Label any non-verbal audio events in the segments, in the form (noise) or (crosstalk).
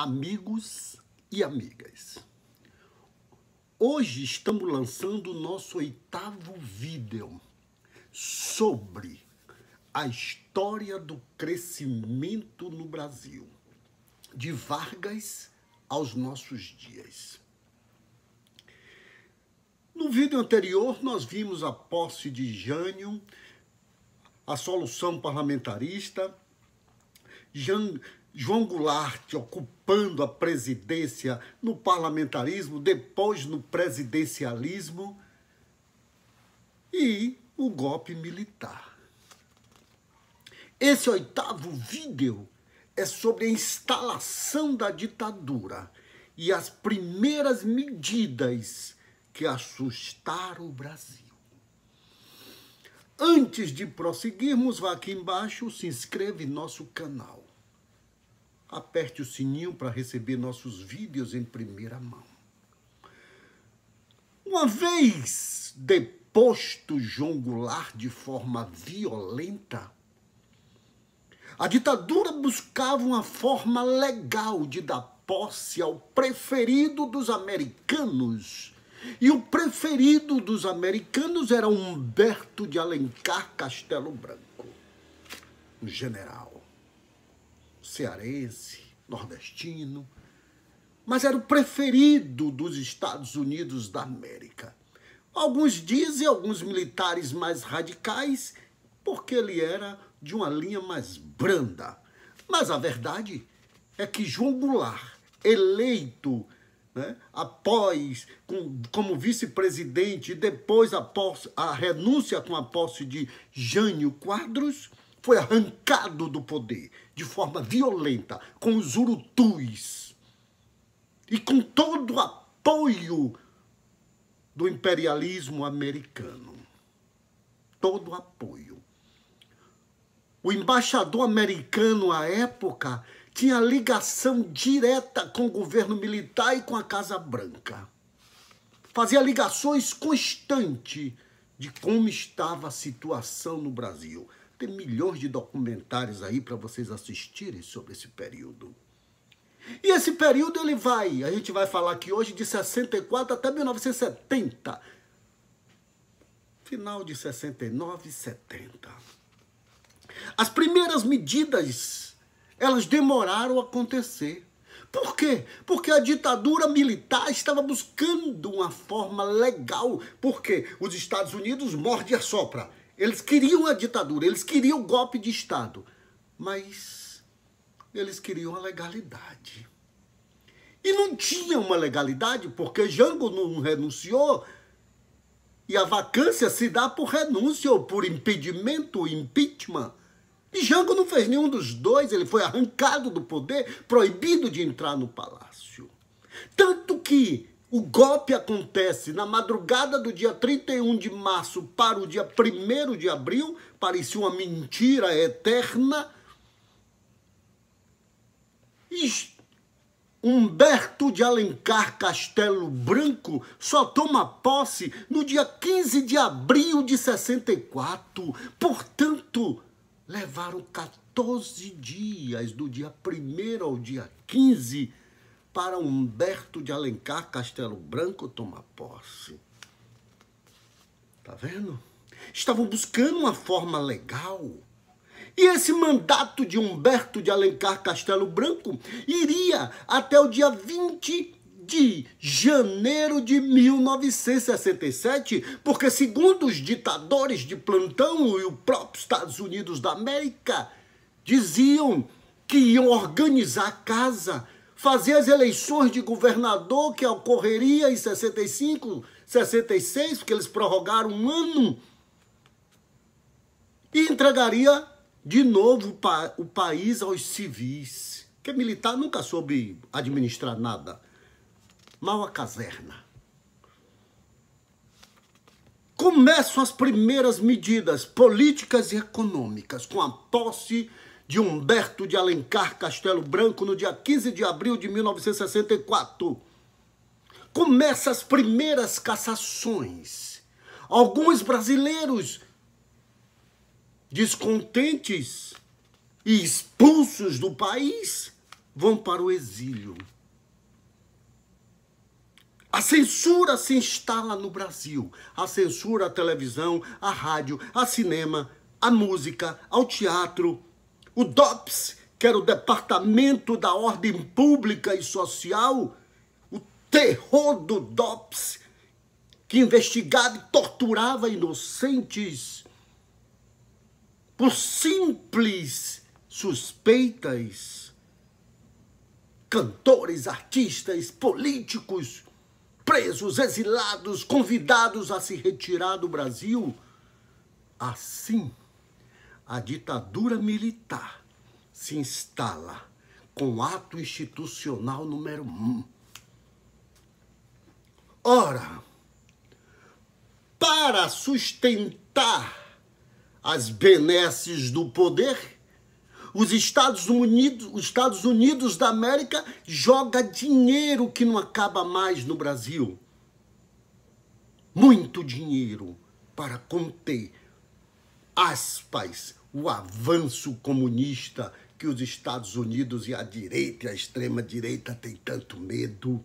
amigos e amigas. Hoje estamos lançando o nosso oitavo vídeo sobre a história do crescimento no Brasil, de Vargas aos nossos dias. No vídeo anterior, nós vimos a posse de Jânio, a solução parlamentarista, Jânio João Goulart ocupando a presidência no parlamentarismo, depois no presidencialismo e o golpe militar. Esse oitavo vídeo é sobre a instalação da ditadura e as primeiras medidas que assustaram o Brasil. Antes de prosseguirmos, vá aqui embaixo, se inscreve em nosso canal. Aperte o sininho para receber nossos vídeos em primeira mão. Uma vez deposto João Goulart de forma violenta, a ditadura buscava uma forma legal de dar posse ao preferido dos americanos. E o preferido dos americanos era Humberto de Alencar Castelo Branco, um general cearense, nordestino, mas era o preferido dos Estados Unidos da América. Alguns dizem, alguns militares mais radicais, porque ele era de uma linha mais branda. Mas a verdade é que João Goulart, eleito né, após com, como vice-presidente e depois a, posse, a renúncia com a posse de Jânio Quadros, foi arrancado do poder de forma violenta com os urutus e com todo o apoio do imperialismo americano. Todo o apoio. O embaixador americano à época tinha ligação direta com o governo militar e com a Casa Branca. Fazia ligações constantes de como estava a situação no Brasil. Tem milhões de documentários aí para vocês assistirem sobre esse período. E esse período ele vai, a gente vai falar aqui hoje de 64 até 1970. Final de 69 e 70. As primeiras medidas, elas demoraram a acontecer. Por quê? Porque a ditadura militar estava buscando uma forma legal. Porque os Estados Unidos morde e assopra. Eles queriam a ditadura, eles queriam o golpe de Estado, mas eles queriam a legalidade. E não tinha uma legalidade, porque Jango não renunciou, e a vacância se dá por renúncia ou por impedimento, impeachment. E Jango não fez nenhum dos dois, ele foi arrancado do poder, proibido de entrar no palácio. Tanto que o golpe acontece na madrugada do dia 31 de março para o dia 1 de abril, parecia uma mentira eterna. E Humberto de Alencar Castelo Branco só toma posse no dia 15 de abril de 64. Portanto, levaram 14 dias, do dia 1 ao dia 15 para Humberto de Alencar Castelo Branco tomar posse. Tá vendo? Estavam buscando uma forma legal. E esse mandato de Humberto de Alencar Castelo Branco iria até o dia 20 de janeiro de 1967, porque, segundo os ditadores de plantão e o próprio Estados Unidos da América, diziam que iam organizar a casa fazer as eleições de governador que ocorreria em 65, 66, porque eles prorrogaram um ano, e entregaria de novo o país aos civis. Porque militar nunca soube administrar nada. Mal a caserna. Começam as primeiras medidas políticas e econômicas com a posse de Humberto de Alencar Castelo Branco, no dia 15 de abril de 1964. Começa as primeiras cassações. Alguns brasileiros descontentes e expulsos do país vão para o exílio. A censura se instala no Brasil. A censura à televisão, à rádio, ao cinema, à música, ao teatro, o DOPS, que era o Departamento da Ordem Pública e Social, o terror do DOPS, que investigava e torturava inocentes por simples suspeitas. Cantores, artistas, políticos, presos, exilados, convidados a se retirar do Brasil. Assim a ditadura militar se instala com ato institucional número um. Ora, para sustentar as benesses do poder, os Estados Unidos, os Estados Unidos da América joga dinheiro que não acaba mais no Brasil. Muito dinheiro para conter aspas o avanço comunista que os Estados Unidos e a direita e a extrema-direita têm tanto medo.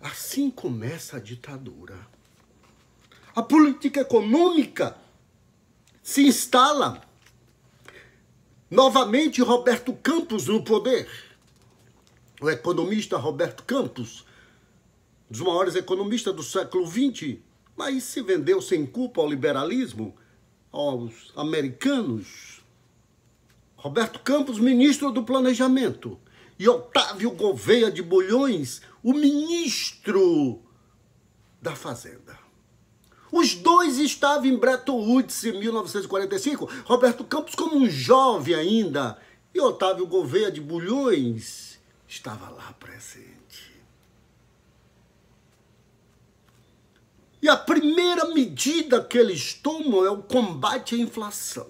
Assim começa a ditadura. A política econômica se instala. Novamente, Roberto Campos no poder. O economista Roberto Campos, um dos maiores economistas do século XX, mas se vendeu sem culpa ao liberalismo, aos americanos. Roberto Campos, ministro do Planejamento, e Otávio Gouveia de Bolhões, o ministro da Fazenda. Os dois estavam em Bretton Woods em 1945, Roberto Campos como um jovem ainda, e Otávio Gouveia de Bulhões estava lá presente. E a primeira medida que eles tomam é o combate à inflação.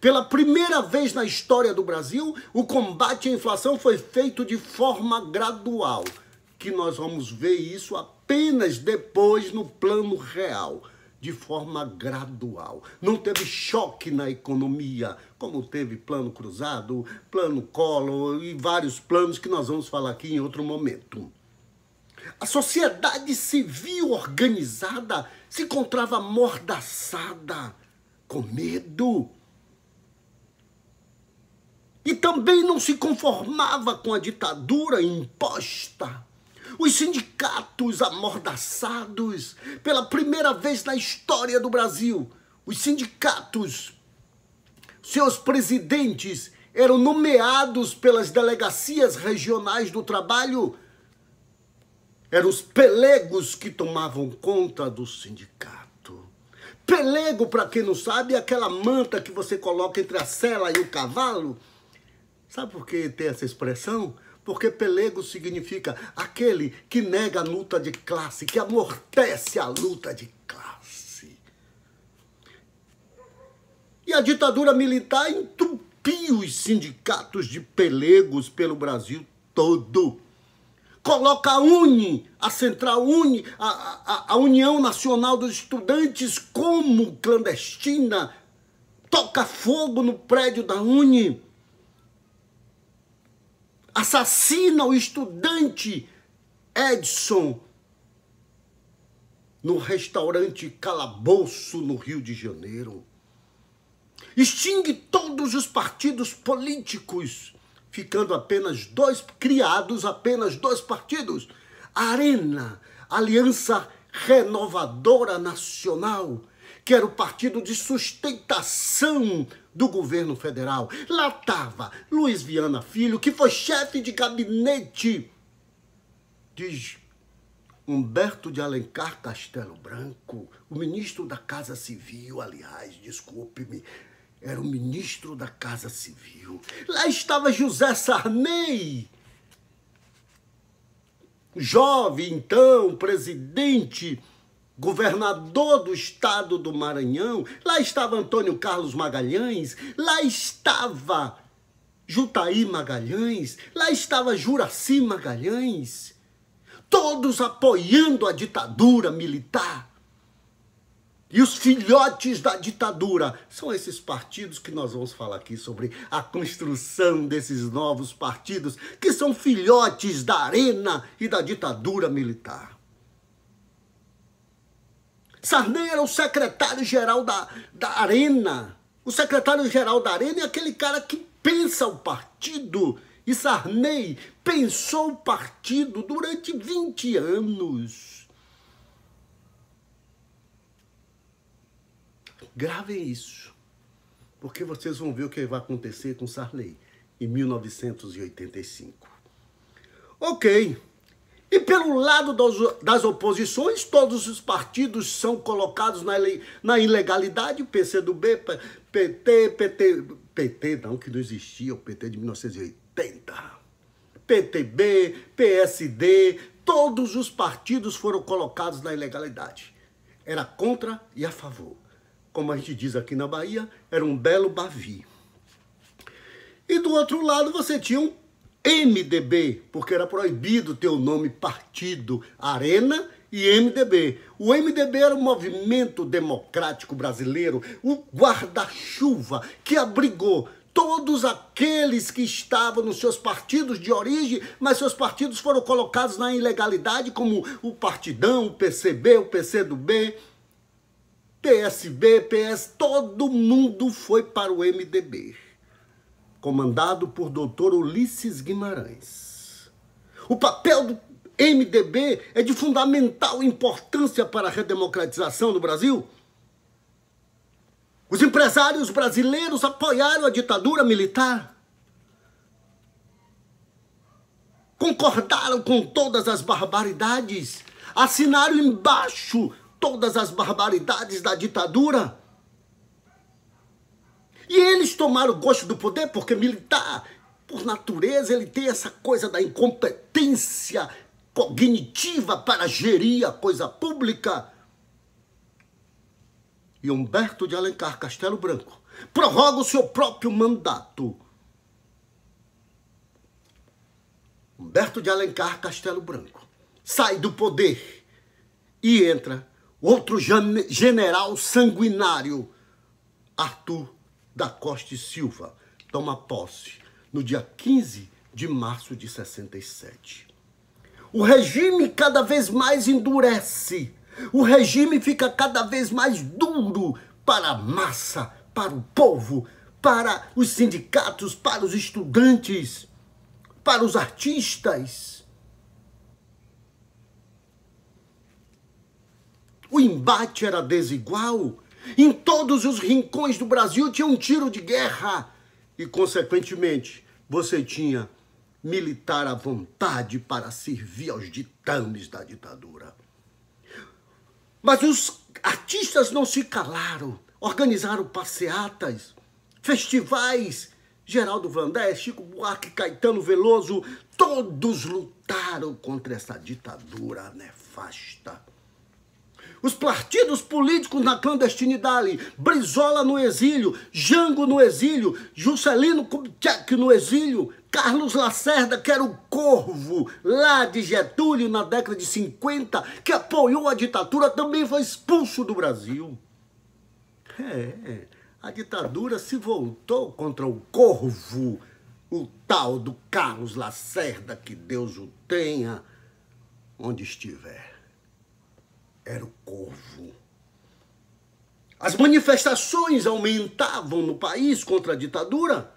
Pela primeira vez na história do Brasil, o combate à inflação foi feito de forma gradual, que nós vamos ver isso apenas depois no plano real, de forma gradual. Não teve choque na economia, como teve plano cruzado, plano colo e vários planos que nós vamos falar aqui em outro momento. A sociedade civil organizada se encontrava mordaçada, com medo. E também não se conformava com a ditadura imposta. Os sindicatos amordaçados, pela primeira vez na história do Brasil, os sindicatos, seus presidentes eram nomeados pelas delegacias regionais do trabalho eram os pelegos que tomavam conta do sindicato. Pelego, para quem não sabe, é aquela manta que você coloca entre a cela e o cavalo. Sabe por que tem essa expressão? Porque pelego significa aquele que nega a luta de classe, que amortece a luta de classe. E a ditadura militar entupiu os sindicatos de pelegos pelo Brasil todo coloca a UNE, a Central UNE, a, a, a União Nacional dos Estudantes, como clandestina, toca fogo no prédio da UNE, assassina o estudante Edson no restaurante Calabouço, no Rio de Janeiro. Extingue todos os partidos políticos ficando apenas dois, criados apenas dois partidos. Arena, Aliança Renovadora Nacional, que era o partido de sustentação do governo federal. Lá estava Luiz Viana Filho, que foi chefe de gabinete de Humberto de Alencar Castelo Branco, o ministro da Casa Civil, aliás, desculpe-me, era o ministro da Casa Civil. Lá estava José Sarney, jovem então, presidente, governador do estado do Maranhão. Lá estava Antônio Carlos Magalhães, lá estava Jutaí Magalhães, lá estava Juraci Magalhães. Todos apoiando a ditadura militar e os filhotes da ditadura são esses partidos que nós vamos falar aqui sobre a construção desses novos partidos, que são filhotes da arena e da ditadura militar. Sarney era o secretário-geral da, da Arena. O secretário-geral da Arena é aquele cara que pensa o partido. E Sarney pensou o partido durante 20 anos. Gravem é isso, porque vocês vão ver o que vai acontecer com Sarney em 1985. Ok. E pelo lado das oposições, todos os partidos são colocados na, na ilegalidade, PCdoB, PT, PT, PT não, que não existia, o PT de 1980. PTB, PSD, todos os partidos foram colocados na ilegalidade. Era contra e a favor como a gente diz aqui na Bahia, era um belo bavi. E do outro lado você tinha um MDB, porque era proibido ter o nome Partido Arena e MDB. O MDB era o movimento democrático brasileiro, o guarda-chuva que abrigou todos aqueles que estavam nos seus partidos de origem, mas seus partidos foram colocados na ilegalidade, como o Partidão, o PCB, o PCdoB, PSB, PS, todo mundo foi para o MDB, comandado por doutor Ulisses Guimarães. O papel do MDB é de fundamental importância para a redemocratização do Brasil. Os empresários brasileiros apoiaram a ditadura militar. Concordaram com todas as barbaridades. Assinaram embaixo todas as barbaridades da ditadura. E eles tomaram gosto do poder porque militar, por natureza, ele tem essa coisa da incompetência cognitiva para gerir a coisa pública. E Humberto de Alencar Castelo Branco prorroga o seu próprio mandato. Humberto de Alencar Castelo Branco sai do poder e entra outro general sanguinário, Arthur da Costa e Silva, toma posse no dia 15 de março de 67. O regime cada vez mais endurece, o regime fica cada vez mais duro para a massa, para o povo, para os sindicatos, para os estudantes, para os artistas. O embate era desigual. Em todos os rincões do Brasil tinha um tiro de guerra. E, consequentemente, você tinha militar à vontade para servir aos ditames da ditadura. Mas os artistas não se calaram, organizaram passeatas, festivais. Geraldo Vandé, Chico Buarque, Caetano Veloso, todos lutaram contra essa ditadura nefasta os partidos políticos na clandestinidade, Brizola no exílio, Jango no exílio, Juscelino Kubitschek no exílio, Carlos Lacerda, que era o corvo lá de Getúlio na década de 50, que apoiou a ditadura, também foi expulso do Brasil. É, é, a ditadura se voltou contra o corvo, o tal do Carlos Lacerda, que Deus o tenha onde estiver era o corvo. As manifestações aumentavam no país contra a ditadura.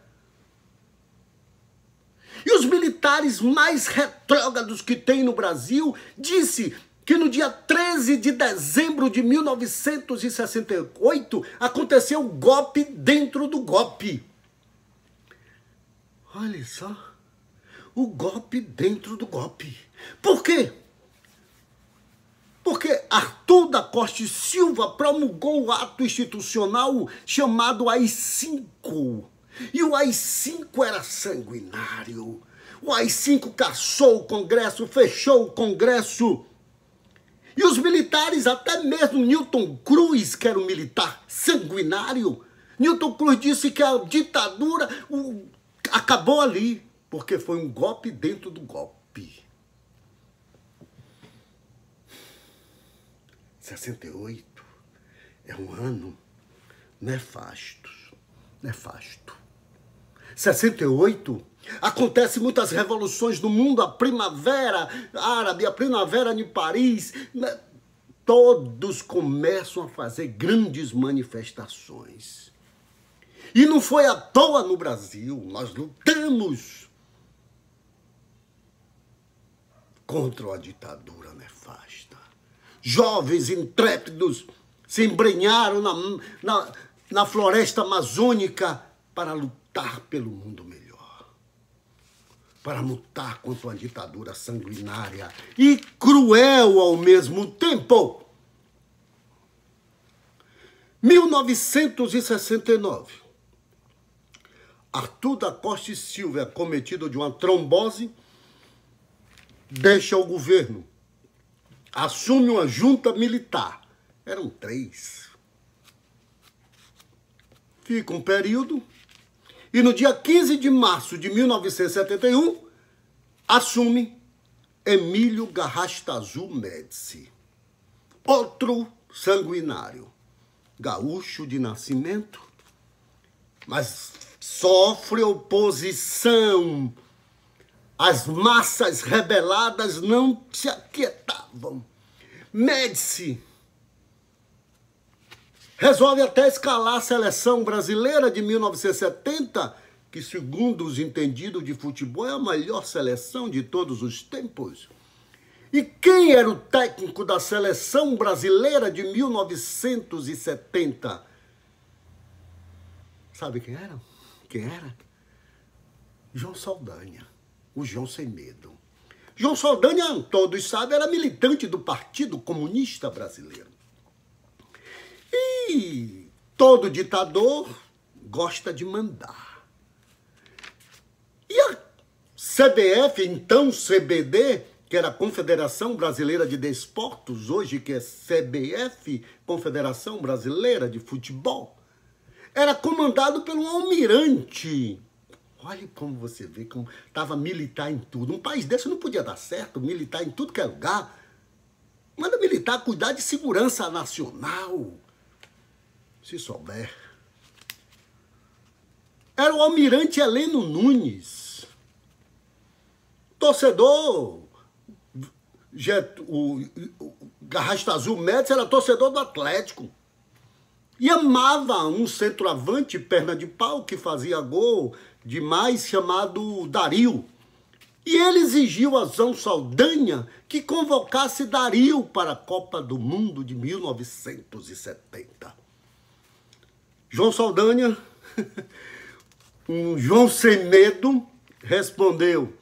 E os militares mais retrógrados que tem no Brasil disse que no dia 13 de dezembro de 1968 aconteceu o golpe dentro do golpe. Olha só, o golpe dentro do golpe. Por quê? Porque Arthur da Costa Silva promulgou o ato institucional chamado AI-5. E o AI-5 era sanguinário. O AI-5 caçou o Congresso, fechou o Congresso. E os militares, até mesmo Newton Cruz, que era um militar sanguinário, Newton Cruz disse que a ditadura acabou ali, porque foi um golpe dentro do golpe. 68 é um ano nefasto, nefasto. 68 acontece muitas revoluções no mundo, a primavera árabe, a primavera de Paris, né? todos começam a fazer grandes manifestações. E não foi à toa no Brasil, nós lutamos contra a ditadura nefasta jovens intrépidos se embrenharam na, na, na floresta amazônica para lutar pelo mundo melhor, para lutar contra uma ditadura sanguinária e cruel ao mesmo tempo. 1969. Arthur da Costa e Silva, cometido de uma trombose, deixa o governo assume uma junta militar. Eram três. Fica um período. E no dia 15 de março de 1971, assume Emílio Garrastazu Médici, outro sanguinário, gaúcho de nascimento, mas sofre oposição as massas rebeladas não se aquietavam. Médici Resolve até escalar a seleção brasileira de 1970, que, segundo os entendidos de futebol, é a melhor seleção de todos os tempos. E quem era o técnico da seleção brasileira de 1970? Sabe quem era? Quem era? João Saldanha o João Sem Medo. João Saldanha, todos sabem, era militante do Partido Comunista Brasileiro. E todo ditador gosta de mandar. E a CBF, então CBD, que era a Confederação Brasileira de Desportos, hoje que é CBF, Confederação Brasileira de Futebol, era comandado pelo almirante Olha como você vê como estava militar em tudo. Um país desse não podia dar certo, militar em tudo que é lugar. Manda militar cuidar de segurança nacional. Se souber. Era o almirante Heleno Nunes. Torcedor. Jet, o, o Garrasta Azul Médici era torcedor do Atlético. E amava um centroavante, perna de pau, que fazia gol, demais chamado Dario. E ele exigiu a Zão Saldanha que convocasse Dario para a Copa do Mundo de 1970. João Saldanha, (laughs) um João sem medo, respondeu: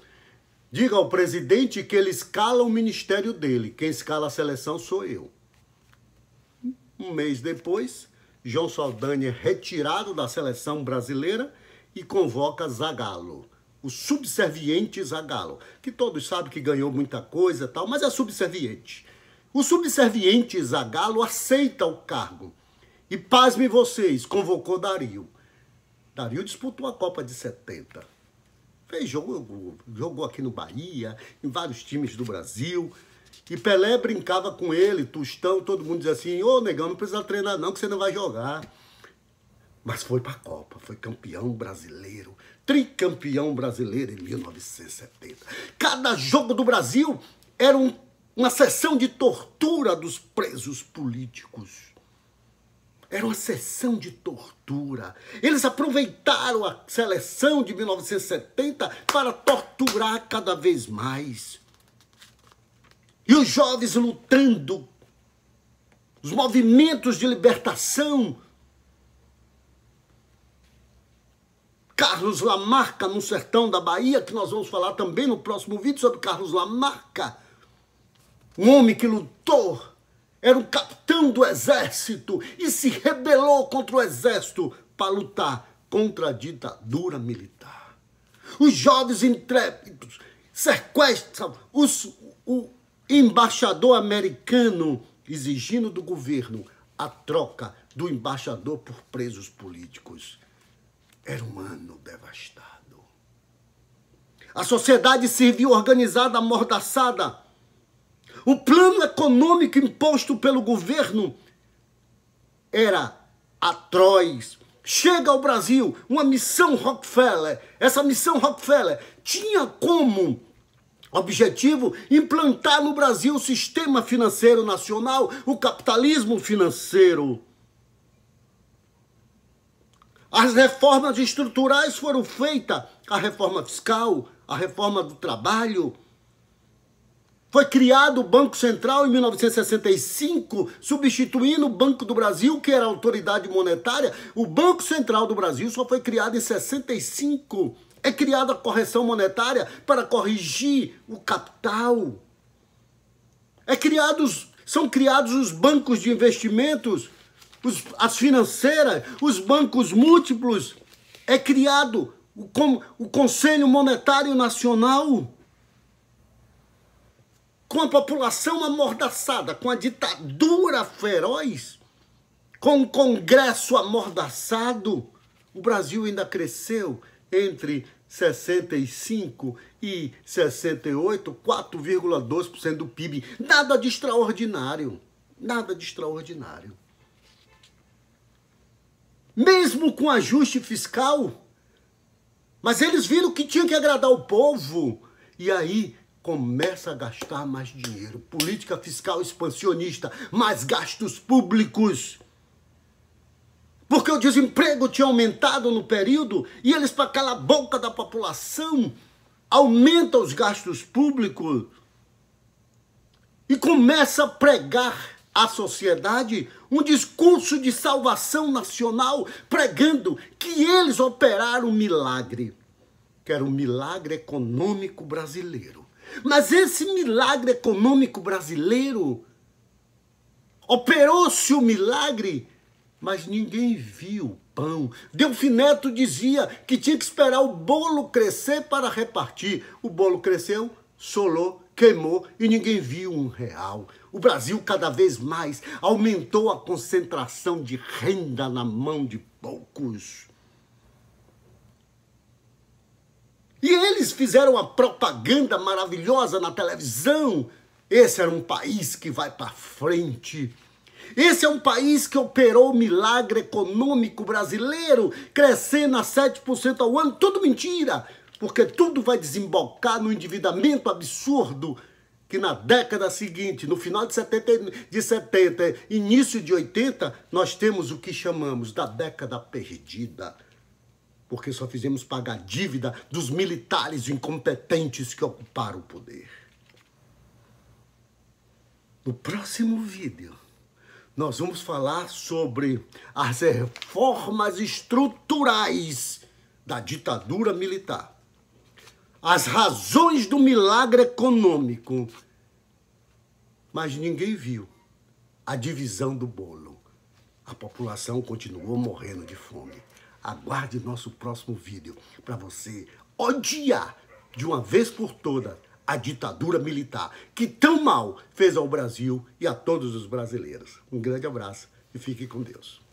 Diga ao presidente que ele escala o ministério dele. Quem escala a seleção sou eu. Um mês depois, João Saldanha é retirado da seleção brasileira e convoca Zagalo, o subserviente Zagalo, que todos sabem que ganhou muita coisa tal, mas é subserviente. O subserviente Zagalo aceita o cargo. E pasmem vocês, convocou Dario. Dario disputou a Copa de 70. Fez jogo, jogou aqui no Bahia, em vários times do Brasil. E Pelé brincava com ele, Tostão, todo mundo dizia assim, ô negão, não precisa treinar não, que você não vai jogar mas foi para a Copa, foi campeão brasileiro, tricampeão brasileiro em 1970. Cada jogo do Brasil era um, uma sessão de tortura dos presos políticos. Era uma sessão de tortura. Eles aproveitaram a seleção de 1970 para torturar cada vez mais. E os jovens lutando, os movimentos de libertação Carlos Lamarca no sertão da Bahia, que nós vamos falar também no próximo vídeo sobre Carlos Lamarca, um homem que lutou, era um capitão do exército e se rebelou contra o exército para lutar contra a ditadura militar. Os jovens intrépidos sequestram os, o embaixador americano, exigindo do governo a troca do embaixador por presos políticos. Era um ano devastado. A sociedade civil organizada, amordaçada. O plano econômico imposto pelo governo era atroz. Chega ao Brasil uma missão Rockefeller. Essa missão Rockefeller tinha como objetivo implantar no Brasil o sistema financeiro nacional, o capitalismo financeiro as reformas estruturais foram feitas, a reforma fiscal, a reforma do trabalho. Foi criado o Banco Central em 1965, substituindo o Banco do Brasil, que era a autoridade monetária. O Banco Central do Brasil só foi criado em 65. É criada a correção monetária para corrigir o capital. É criados, são criados os bancos de investimentos os, as financeiras, os bancos múltiplos, é criado o, com, o Conselho Monetário Nacional com a população amordaçada, com a ditadura feroz, com o Congresso amordaçado, o Brasil ainda cresceu entre 65 e 68, 4,2% do PIB. Nada de extraordinário. Nada de extraordinário mesmo com ajuste fiscal. Mas eles viram que tinha que agradar o povo e aí começa a gastar mais dinheiro. Política fiscal expansionista, mais gastos públicos. Porque o desemprego tinha aumentado no período e eles, para calar a boca da população, aumentam os gastos públicos e começa a pregar à sociedade um discurso de salvação nacional, pregando que eles operaram um milagre, que era o um milagre econômico brasileiro. Mas esse milagre econômico brasileiro operou-se o milagre, mas ninguém viu pão. Delfineto dizia que tinha que esperar o bolo crescer para repartir. O bolo cresceu, solou, queimou e ninguém viu um real. O Brasil cada vez mais aumentou a concentração de renda na mão de poucos. E eles fizeram uma propaganda maravilhosa na televisão. Esse era um país que vai para frente. Esse é um país que operou o milagre econômico brasileiro, crescendo a 7% ao ano. Tudo mentira, porque tudo vai desembocar no endividamento absurdo que na década seguinte, no final de 70, de 70, início de 80, nós temos o que chamamos da década perdida. Porque só fizemos pagar a dívida dos militares incompetentes que ocuparam o poder. No próximo vídeo, nós vamos falar sobre as reformas estruturais da ditadura militar as razões do milagre econômico. Mas ninguém viu a divisão do bolo. A população continuou morrendo de fome. Aguarde nosso próximo vídeo para você odiar de uma vez por todas a ditadura militar que tão mal fez ao Brasil e a todos os brasileiros. Um grande abraço e fique com Deus.